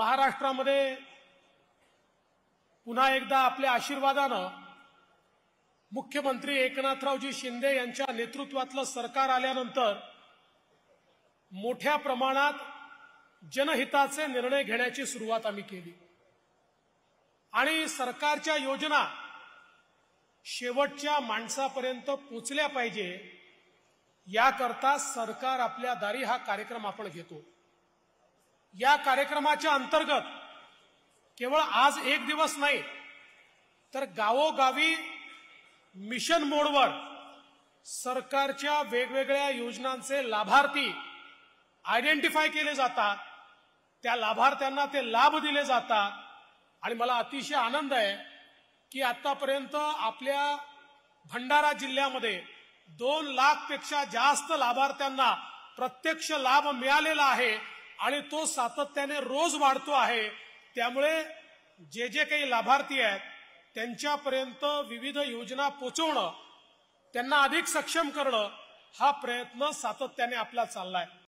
महाराष्ट्रामध्ये पुन्हा एकदा आपल्या आशीर्वादानं मुख्यमंत्री एकनाथरावजी शिंदे यांच्या नेतृत्वातलं सरकार आल्यानंतर मोठ्या प्रमाणात जनहिताचे निर्णय घेण्याची सुरुवात आम्ही केली आणि सरकारच्या योजना शेवटच्या माणसापर्यंत पोचल्या पाहिजे याकरता सरकार आपल्या दारी हा कार्यक्रम आपण घेतो या कार्यक्रमाच्या अंतर्गत केवळ आज एक दिवस नाही तर गावोगावी मिशन मोडवर सरकारच्या वेगवेगळ्या योजनांचे लाभार्थी आयडेंटिफाय केले जातात त्या लाभार्थ्यांना ते लाभ दिले जातात आणि मला अतिशय आनंद आहे की आतापर्यंत आपल्या भंडारा जिल्ह्यामध्ये दोन लाख पेक्षा जास्त लाभार्थ्यांना प्रत्यक्ष लाभ मिळालेला आहे आणि तो सातत्याने रोज वाढतो आहे त्यामुळे जे जे काही लाभार्थी आहेत त्यांच्यापर्यंत विविध योजना पोचवणं त्यांना अधिक सक्षम करणं हा प्रयत्न सातत्याने आपला चाललाय